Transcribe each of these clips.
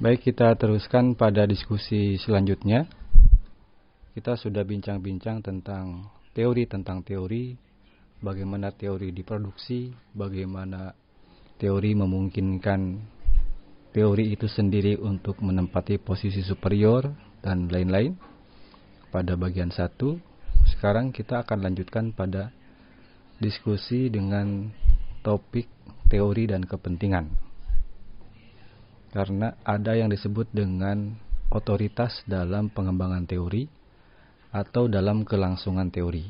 Baik, kita teruskan pada diskusi selanjutnya. Kita sudah bincang-bincang tentang teori tentang teori, bagaimana teori diproduksi, bagaimana teori memungkinkan teori itu sendiri untuk menempati posisi superior dan lain-lain. Pada bagian satu, sekarang kita akan lanjutkan pada diskusi dengan topik teori dan kepentingan karena ada yang disebut dengan otoritas dalam pengembangan teori atau dalam kelangsungan teori.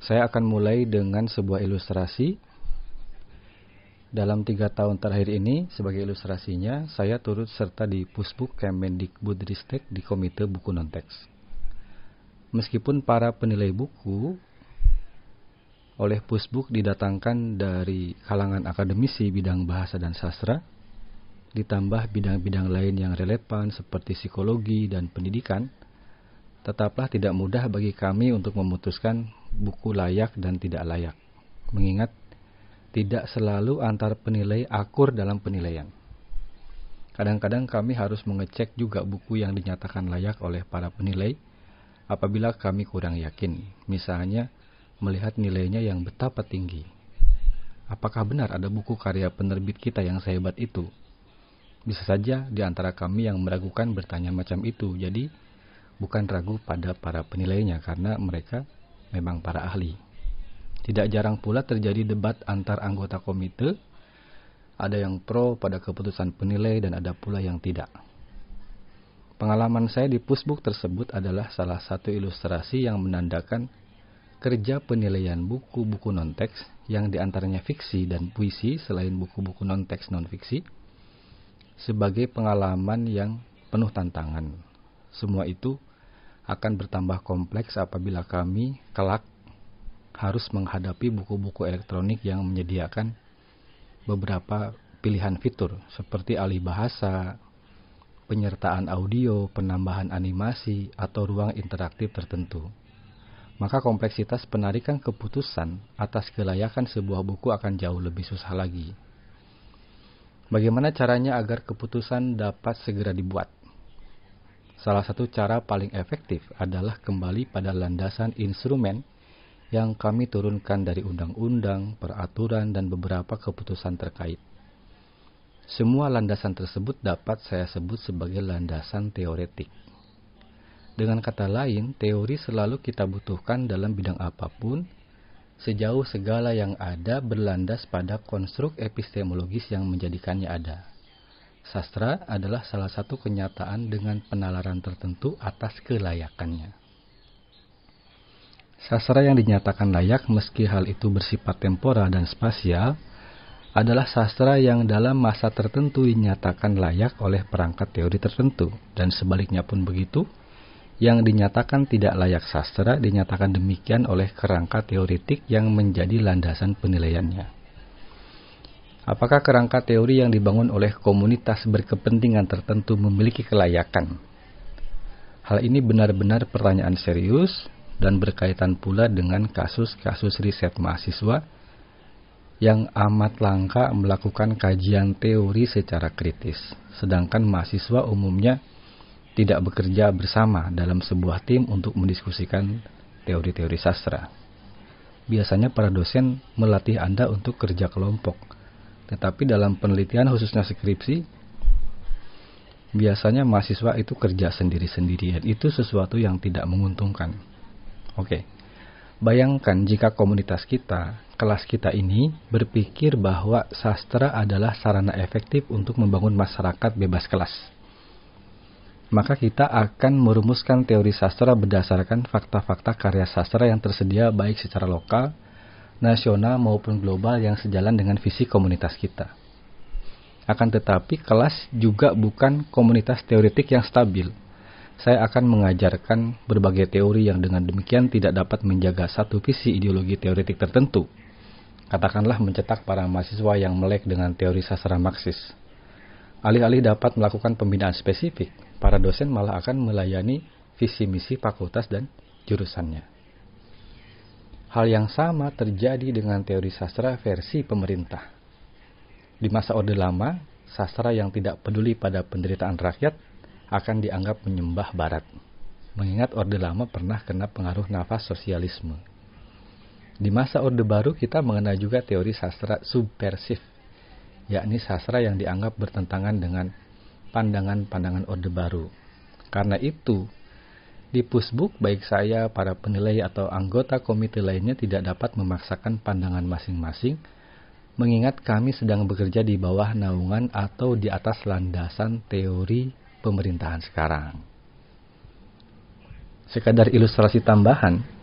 Saya akan mulai dengan sebuah ilustrasi. Dalam tiga tahun terakhir ini, sebagai ilustrasinya, saya turut serta di Pusbuk Kemendikbudristek di Komite Buku non teks. Meskipun para penilai buku oleh Pusbuk didatangkan dari kalangan akademisi bidang bahasa dan sastra, ditambah bidang-bidang lain yang relevan seperti psikologi dan pendidikan, tetaplah tidak mudah bagi kami untuk memutuskan buku layak dan tidak layak, mengingat tidak selalu antar penilai akur dalam penilaian. Kadang-kadang kami harus mengecek juga buku yang dinyatakan layak oleh para penilai apabila kami kurang yakin, misalnya melihat nilainya yang betapa tinggi. Apakah benar ada buku karya penerbit kita yang sehebat itu bisa saja di antara kami yang meragukan bertanya macam itu. Jadi bukan ragu pada para penilainya karena mereka memang para ahli. Tidak jarang pula terjadi debat antar anggota komite. Ada yang pro pada keputusan penilai dan ada pula yang tidak. Pengalaman saya di Pusbuk tersebut adalah salah satu ilustrasi yang menandakan kerja penilaian buku-buku non-teks yang diantaranya fiksi dan puisi selain buku-buku non-teks non-fiksi sebagai pengalaman yang penuh tantangan. Semua itu akan bertambah kompleks apabila kami kelak harus menghadapi buku-buku elektronik yang menyediakan beberapa pilihan fitur seperti alih bahasa, penyertaan audio, penambahan animasi, atau ruang interaktif tertentu. Maka kompleksitas penarikan keputusan atas kelayakan sebuah buku akan jauh lebih susah lagi. Bagaimana caranya agar keputusan dapat segera dibuat? Salah satu cara paling efektif adalah kembali pada landasan instrumen yang kami turunkan dari undang-undang, peraturan, dan beberapa keputusan terkait. Semua landasan tersebut dapat saya sebut sebagai landasan teoretik. Dengan kata lain, teori selalu kita butuhkan dalam bidang apapun sejauh segala yang ada berlandas pada konstruk epistemologis yang menjadikannya ada. Sastra adalah salah satu kenyataan dengan penalaran tertentu atas kelayakannya. Sastra yang dinyatakan layak meski hal itu bersifat temporal dan spasial adalah sastra yang dalam masa tertentu dinyatakan layak oleh perangkat teori tertentu dan sebaliknya pun begitu yang dinyatakan tidak layak sastra dinyatakan demikian oleh kerangka teoretik yang menjadi landasan penilaiannya. Apakah kerangka teori yang dibangun oleh komunitas berkepentingan tertentu memiliki kelayakan? Hal ini benar-benar pertanyaan serius dan berkaitan pula dengan kasus-kasus riset mahasiswa yang amat langka melakukan kajian teori secara kritis, sedangkan mahasiswa umumnya tidak bekerja bersama dalam sebuah tim untuk mendiskusikan teori-teori sastra. Biasanya para dosen melatih Anda untuk kerja kelompok, tetapi dalam penelitian khususnya skripsi, biasanya mahasiswa itu kerja sendiri sendiri Itu sesuatu yang tidak menguntungkan. Oke, bayangkan jika komunitas kita, kelas kita ini berpikir bahwa sastra adalah sarana efektif untuk membangun masyarakat bebas kelas maka kita akan merumuskan teori sastra berdasarkan fakta-fakta karya sastra yang tersedia baik secara lokal, nasional maupun global yang sejalan dengan visi komunitas kita. Akan tetapi, kelas juga bukan komunitas teoretik yang stabil. Saya akan mengajarkan berbagai teori yang dengan demikian tidak dapat menjaga satu visi ideologi teoretik tertentu. Katakanlah mencetak para mahasiswa yang melek dengan teori sastra Marxis. Alih-alih dapat melakukan pembinaan spesifik, para dosen malah akan melayani visi misi fakultas dan jurusannya. Hal yang sama terjadi dengan teori sastra versi pemerintah. Di masa Orde Lama, sastra yang tidak peduli pada penderitaan rakyat akan dianggap menyembah Barat, mengingat Orde Lama pernah kena pengaruh nafas sosialisme. Di masa Orde Baru kita mengenal juga teori sastra subversif, yakni sastra yang dianggap bertentangan dengan pandangan-pandangan Orde Baru. Karena itu, di Pusbuk baik saya, para penilai atau anggota komite lainnya tidak dapat memaksakan pandangan masing-masing, mengingat kami sedang bekerja di bawah naungan atau di atas landasan teori pemerintahan sekarang. Sekadar ilustrasi tambahan,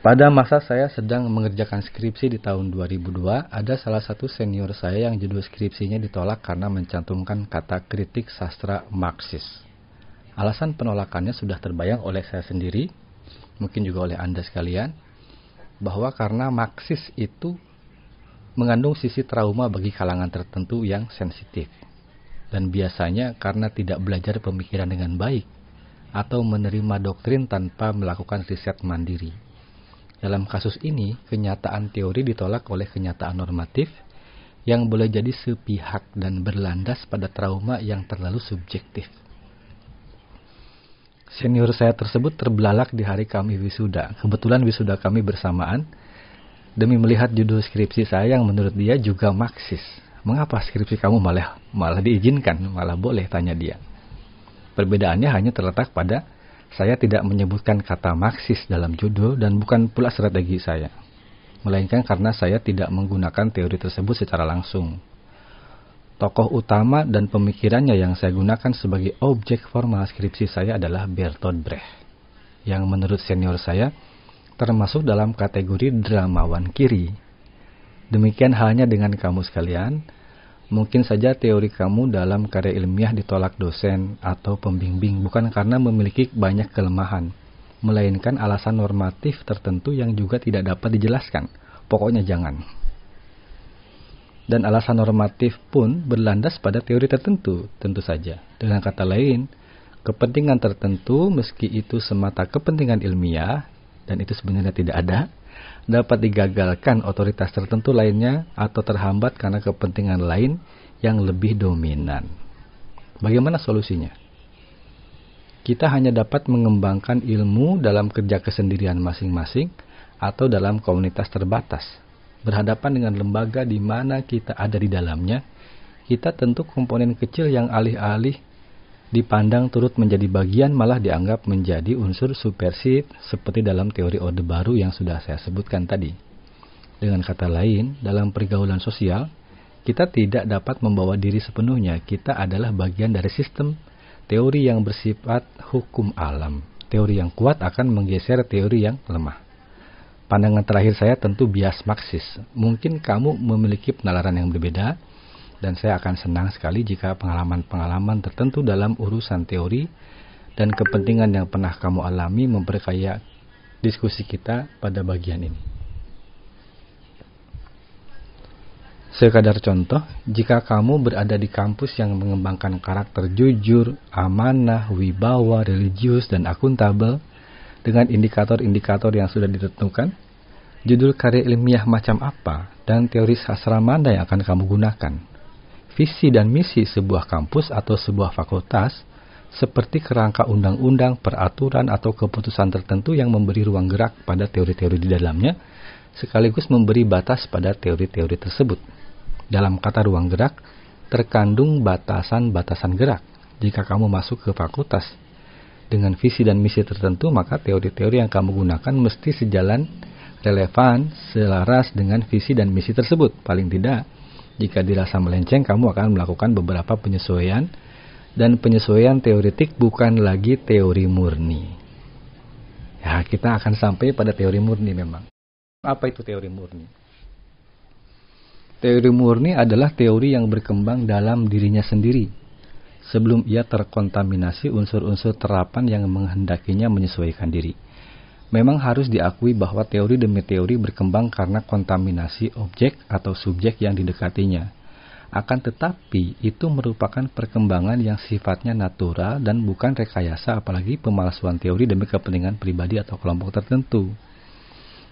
pada masa saya sedang mengerjakan skripsi di tahun 2002, ada salah satu senior saya yang judul skripsinya ditolak karena mencantumkan kata kritik sastra Marxis. Alasan penolakannya sudah terbayang oleh saya sendiri, mungkin juga oleh Anda sekalian, bahwa karena Marxis itu mengandung sisi trauma bagi kalangan tertentu yang sensitif. Dan biasanya karena tidak belajar pemikiran dengan baik atau menerima doktrin tanpa melakukan riset mandiri dalam kasus ini, kenyataan teori ditolak oleh kenyataan normatif yang boleh jadi sepihak dan berlandas pada trauma yang terlalu subjektif. Senior saya tersebut terbelalak di hari kami wisuda. Kebetulan wisuda kami bersamaan. Demi melihat judul skripsi saya yang menurut dia juga maksis. Mengapa skripsi kamu malah malah diizinkan, malah boleh tanya dia. Perbedaannya hanya terletak pada saya tidak menyebutkan kata Marxis dalam judul dan bukan pula strategi saya, melainkan karena saya tidak menggunakan teori tersebut secara langsung. Tokoh utama dan pemikirannya yang saya gunakan sebagai objek formal skripsi saya adalah Bertolt Brecht, yang menurut senior saya termasuk dalam kategori dramawan kiri. Demikian halnya dengan kamu sekalian, Mungkin saja teori kamu dalam karya ilmiah ditolak dosen atau pembimbing bukan karena memiliki banyak kelemahan, melainkan alasan normatif tertentu yang juga tidak dapat dijelaskan. Pokoknya jangan. Dan alasan normatif pun berlandas pada teori tertentu, tentu saja. Dengan kata lain, kepentingan tertentu meski itu semata kepentingan ilmiah dan itu sebenarnya tidak ada, dapat digagalkan otoritas tertentu lainnya atau terhambat karena kepentingan lain yang lebih dominan. Bagaimana solusinya? Kita hanya dapat mengembangkan ilmu dalam kerja kesendirian masing-masing atau dalam komunitas terbatas. Berhadapan dengan lembaga di mana kita ada di dalamnya, kita tentu komponen kecil yang alih-alih dipandang turut menjadi bagian malah dianggap menjadi unsur subversif seperti dalam teori Orde Baru yang sudah saya sebutkan tadi. Dengan kata lain, dalam pergaulan sosial, kita tidak dapat membawa diri sepenuhnya, kita adalah bagian dari sistem teori yang bersifat hukum alam. Teori yang kuat akan menggeser teori yang lemah. Pandangan terakhir saya tentu bias Marxis. Mungkin kamu memiliki penalaran yang berbeda, dan saya akan senang sekali jika pengalaman-pengalaman tertentu dalam urusan teori dan kepentingan yang pernah kamu alami memperkaya diskusi kita pada bagian ini. Sekadar contoh, jika kamu berada di kampus yang mengembangkan karakter jujur, amanah, wibawa, religius, dan akuntabel dengan indikator-indikator yang sudah ditentukan, judul karya ilmiah macam apa dan teori sastra mana yang akan kamu gunakan? visi dan misi sebuah kampus atau sebuah fakultas seperti kerangka undang-undang, peraturan, atau keputusan tertentu yang memberi ruang gerak pada teori-teori di dalamnya, sekaligus memberi batas pada teori-teori tersebut. Dalam kata ruang gerak, terkandung batasan-batasan gerak jika kamu masuk ke fakultas. Dengan visi dan misi tertentu, maka teori-teori yang kamu gunakan mesti sejalan, relevan, selaras dengan visi dan misi tersebut. Paling tidak, jika dirasa melenceng, kamu akan melakukan beberapa penyesuaian dan penyesuaian teoretik bukan lagi teori murni. Ya, kita akan sampai pada teori murni memang. Apa itu teori murni? Teori murni adalah teori yang berkembang dalam dirinya sendiri sebelum ia terkontaminasi unsur-unsur terapan yang menghendakinya menyesuaikan diri. Memang harus diakui bahwa teori demi teori berkembang karena kontaminasi objek atau subjek yang didekatinya. Akan tetapi, itu merupakan perkembangan yang sifatnya natural dan bukan rekayasa apalagi pemalsuan teori demi kepentingan pribadi atau kelompok tertentu.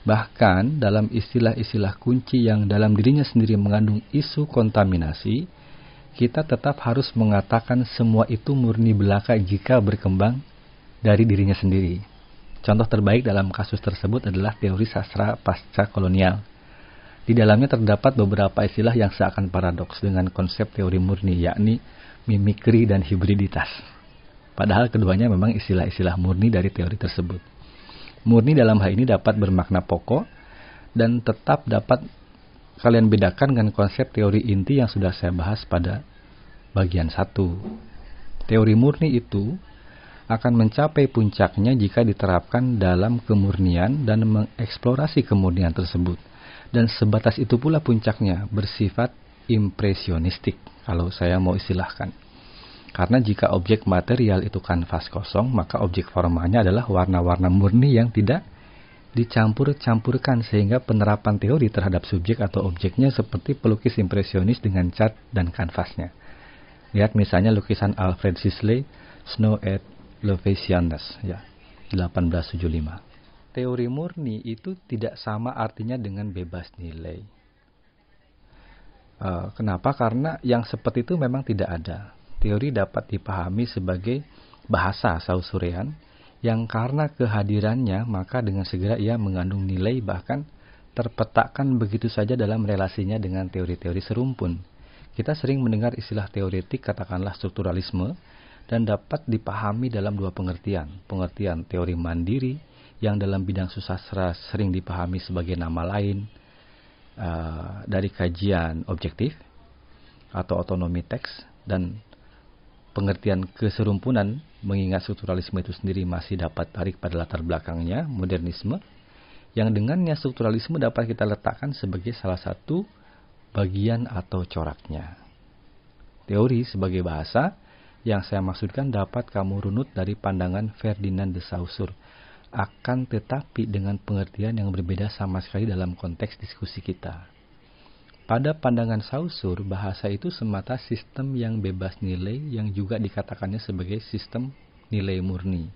Bahkan, dalam istilah-istilah kunci yang dalam dirinya sendiri mengandung isu kontaminasi, kita tetap harus mengatakan semua itu murni belaka jika berkembang dari dirinya sendiri. Contoh terbaik dalam kasus tersebut adalah teori sastra pasca kolonial. Di dalamnya terdapat beberapa istilah yang seakan paradoks dengan konsep teori murni, yakni mimikri dan hibriditas. Padahal keduanya memang istilah-istilah murni dari teori tersebut. Murni dalam hal ini dapat bermakna pokok dan tetap dapat kalian bedakan dengan konsep teori inti yang sudah saya bahas pada bagian satu. Teori murni itu akan mencapai puncaknya jika diterapkan dalam kemurnian dan mengeksplorasi kemurnian tersebut. Dan sebatas itu pula puncaknya bersifat impresionistik kalau saya mau istilahkan. Karena jika objek material itu kanvas kosong, maka objek formalnya adalah warna-warna murni yang tidak dicampur-campurkan sehingga penerapan teori terhadap subjek atau objeknya seperti pelukis impresionis dengan cat dan kanvasnya. Lihat misalnya lukisan Alfred Sisley, Snow at Lovesianus ya 1875. Teori murni itu tidak sama artinya dengan bebas nilai. Eh, kenapa? Karena yang seperti itu memang tidak ada. Teori dapat dipahami sebagai bahasa Sausurean yang karena kehadirannya maka dengan segera ia mengandung nilai bahkan terpetakan begitu saja dalam relasinya dengan teori-teori serumpun. Kita sering mendengar istilah teoretik katakanlah strukturalisme dan dapat dipahami dalam dua pengertian, pengertian teori mandiri yang dalam bidang susastra sering dipahami sebagai nama lain uh, dari kajian objektif atau otonomi teks dan pengertian keserumpunan mengingat strukturalisme itu sendiri masih dapat tarik pada latar belakangnya modernisme yang dengannya strukturalisme dapat kita letakkan sebagai salah satu bagian atau coraknya. Teori sebagai bahasa yang saya maksudkan dapat kamu runut dari pandangan Ferdinand de Saussure, akan tetapi dengan pengertian yang berbeda sama sekali dalam konteks diskusi kita. Pada pandangan Saussure, bahasa itu semata sistem yang bebas nilai yang juga dikatakannya sebagai sistem nilai murni.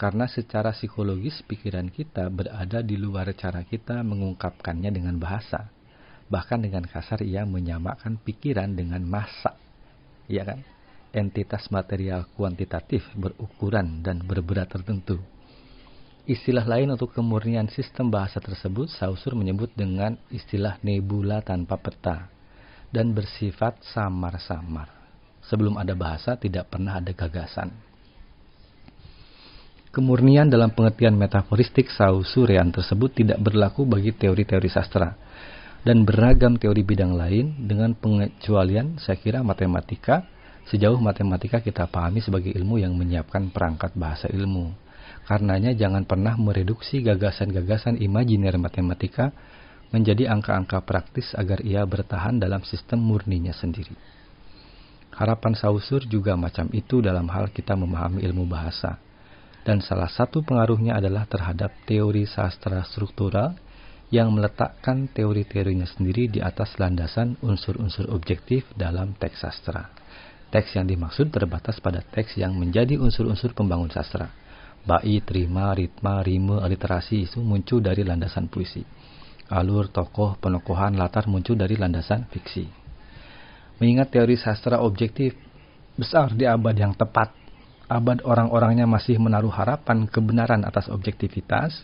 Karena secara psikologis pikiran kita berada di luar cara kita mengungkapkannya dengan bahasa. Bahkan dengan kasar ia menyamakan pikiran dengan masa. Iya kan? entitas material kuantitatif berukuran dan berberat tertentu. Istilah lain untuk kemurnian sistem bahasa tersebut Sausur menyebut dengan istilah nebula tanpa peta dan bersifat samar-samar. Sebelum ada bahasa tidak pernah ada gagasan. Kemurnian dalam pengertian metaforistik Sausurian tersebut tidak berlaku bagi teori-teori sastra dan beragam teori bidang lain dengan pengecualian saya kira matematika, Sejauh matematika kita pahami sebagai ilmu yang menyiapkan perangkat bahasa ilmu. Karenanya jangan pernah mereduksi gagasan-gagasan imajiner matematika menjadi angka-angka praktis agar ia bertahan dalam sistem murninya sendiri. Harapan Sausur juga macam itu dalam hal kita memahami ilmu bahasa. Dan salah satu pengaruhnya adalah terhadap teori sastra struktural yang meletakkan teori-teorinya sendiri di atas landasan unsur-unsur objektif dalam teks sastra. Teks yang dimaksud terbatas pada teks yang menjadi unsur-unsur pembangun sastra. Bai, terima, ritma, rime, aliterasi itu muncul dari landasan puisi. Alur, tokoh, penokohan, latar muncul dari landasan fiksi. Mengingat teori sastra objektif besar di abad yang tepat, abad orang-orangnya masih menaruh harapan kebenaran atas objektivitas,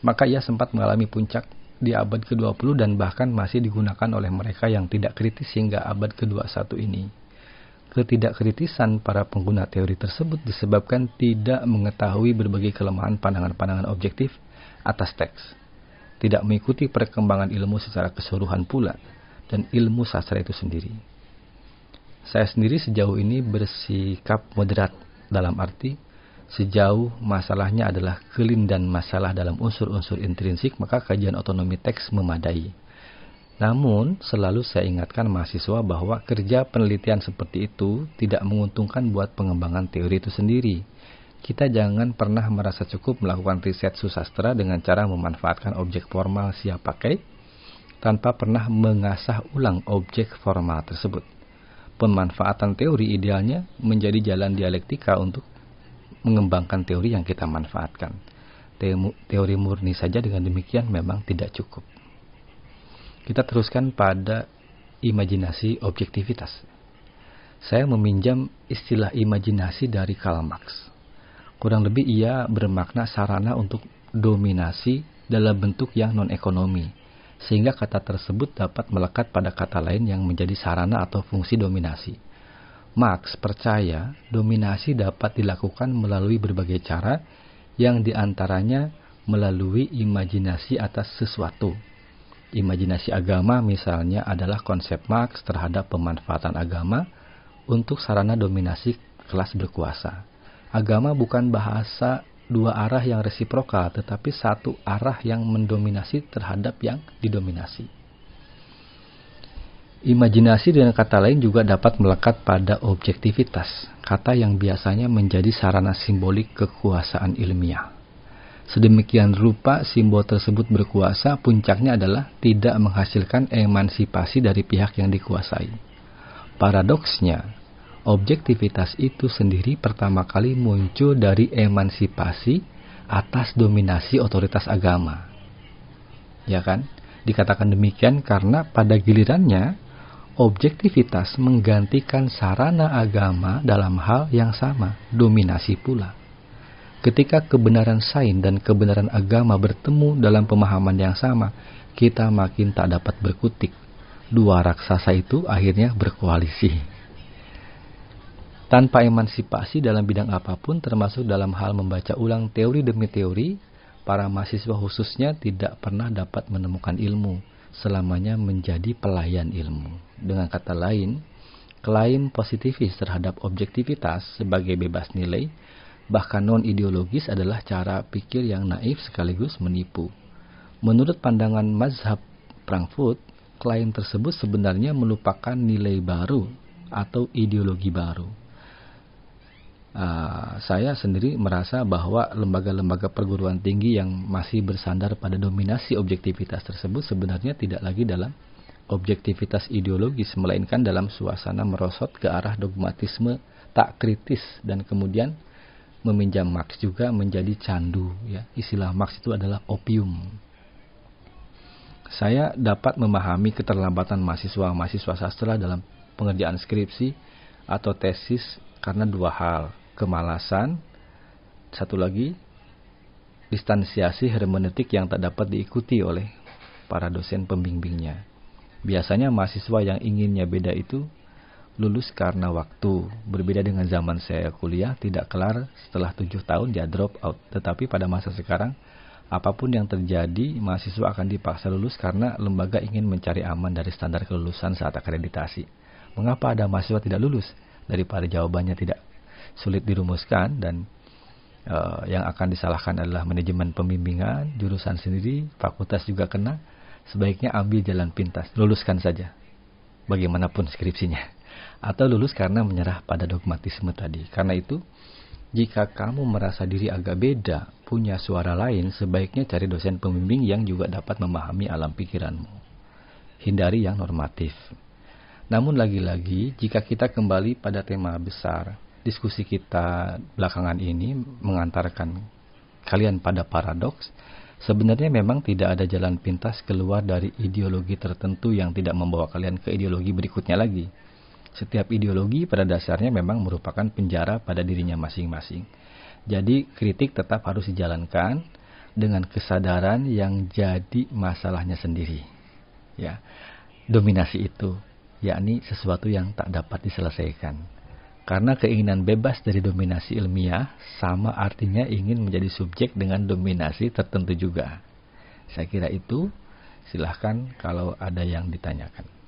maka ia sempat mengalami puncak di abad ke-20 dan bahkan masih digunakan oleh mereka yang tidak kritis hingga abad ke-21 ini ketidakkritisan para pengguna teori tersebut disebabkan tidak mengetahui berbagai kelemahan pandangan-pandangan objektif atas teks, tidak mengikuti perkembangan ilmu secara keseluruhan pula, dan ilmu sastra itu sendiri. Saya sendiri sejauh ini bersikap moderat dalam arti sejauh masalahnya adalah kelindan masalah dalam unsur-unsur intrinsik maka kajian otonomi teks memadai. Namun, selalu saya ingatkan mahasiswa bahwa kerja penelitian seperti itu tidak menguntungkan buat pengembangan teori itu sendiri. Kita jangan pernah merasa cukup melakukan riset susastra dengan cara memanfaatkan objek formal siap pakai tanpa pernah mengasah ulang objek formal tersebut. Pemanfaatan teori idealnya menjadi jalan dialektika untuk mengembangkan teori yang kita manfaatkan. Teori murni saja dengan demikian memang tidak cukup. Kita teruskan pada imajinasi objektivitas. Saya meminjam istilah imajinasi dari Karl Marx. Kurang lebih ia bermakna sarana untuk dominasi dalam bentuk yang non-ekonomi, sehingga kata tersebut dapat melekat pada kata lain yang menjadi sarana atau fungsi dominasi. Marx percaya dominasi dapat dilakukan melalui berbagai cara yang diantaranya melalui imajinasi atas sesuatu Imajinasi agama misalnya adalah konsep Marx terhadap pemanfaatan agama untuk sarana dominasi kelas berkuasa. Agama bukan bahasa dua arah yang resiprokal, tetapi satu arah yang mendominasi terhadap yang didominasi. Imajinasi dengan kata lain juga dapat melekat pada objektivitas, kata yang biasanya menjadi sarana simbolik kekuasaan ilmiah. Sedemikian rupa simbol tersebut berkuasa, puncaknya adalah tidak menghasilkan emansipasi dari pihak yang dikuasai. Paradoksnya, objektivitas itu sendiri pertama kali muncul dari emansipasi atas dominasi otoritas agama. Ya kan? Dikatakan demikian karena pada gilirannya objektivitas menggantikan sarana agama dalam hal yang sama, dominasi pula. Ketika kebenaran sains dan kebenaran agama bertemu dalam pemahaman yang sama, kita makin tak dapat berkutik. Dua raksasa itu akhirnya berkoalisi. Tanpa emansipasi dalam bidang apapun, termasuk dalam hal membaca ulang teori demi teori, para mahasiswa khususnya tidak pernah dapat menemukan ilmu, selamanya menjadi pelayan ilmu. Dengan kata lain, klaim positivis terhadap objektivitas sebagai bebas nilai bahkan non-ideologis adalah cara pikir yang naif sekaligus menipu. Menurut pandangan mazhab Frankfurt, klaim tersebut sebenarnya melupakan nilai baru atau ideologi baru. Uh, saya sendiri merasa bahwa lembaga-lembaga perguruan tinggi yang masih bersandar pada dominasi objektivitas tersebut sebenarnya tidak lagi dalam objektivitas ideologis, melainkan dalam suasana merosot ke arah dogmatisme tak kritis dan kemudian meminjam Marx juga menjadi candu ya. Istilah Marx itu adalah opium. Saya dapat memahami keterlambatan mahasiswa-mahasiswa sastra dalam pengerjaan skripsi atau tesis karena dua hal, kemalasan, satu lagi distansiasi hermeneutik yang tak dapat diikuti oleh para dosen pembimbingnya. Biasanya mahasiswa yang inginnya beda itu lulus karena waktu. Berbeda dengan zaman saya kuliah, tidak kelar setelah tujuh tahun dia ya drop out. Tetapi pada masa sekarang, apapun yang terjadi, mahasiswa akan dipaksa lulus karena lembaga ingin mencari aman dari standar kelulusan saat akreditasi. Mengapa ada mahasiswa tidak lulus? Daripada jawabannya tidak sulit dirumuskan dan uh, yang akan disalahkan adalah manajemen pembimbingan, jurusan sendiri, fakultas juga kena. Sebaiknya ambil jalan pintas, luluskan saja bagaimanapun skripsinya atau lulus karena menyerah pada dogmatisme tadi. Karena itu, jika kamu merasa diri agak beda, punya suara lain, sebaiknya cari dosen pembimbing yang juga dapat memahami alam pikiranmu. Hindari yang normatif. Namun lagi-lagi, jika kita kembali pada tema besar, diskusi kita belakangan ini mengantarkan kalian pada paradoks, Sebenarnya memang tidak ada jalan pintas keluar dari ideologi tertentu yang tidak membawa kalian ke ideologi berikutnya lagi. Setiap ideologi pada dasarnya memang merupakan penjara pada dirinya masing-masing. Jadi kritik tetap harus dijalankan dengan kesadaran yang jadi masalahnya sendiri. Ya. Dominasi itu yakni sesuatu yang tak dapat diselesaikan. Karena keinginan bebas dari dominasi ilmiah sama artinya ingin menjadi subjek dengan dominasi tertentu juga. Saya kira itu. Silahkan kalau ada yang ditanyakan.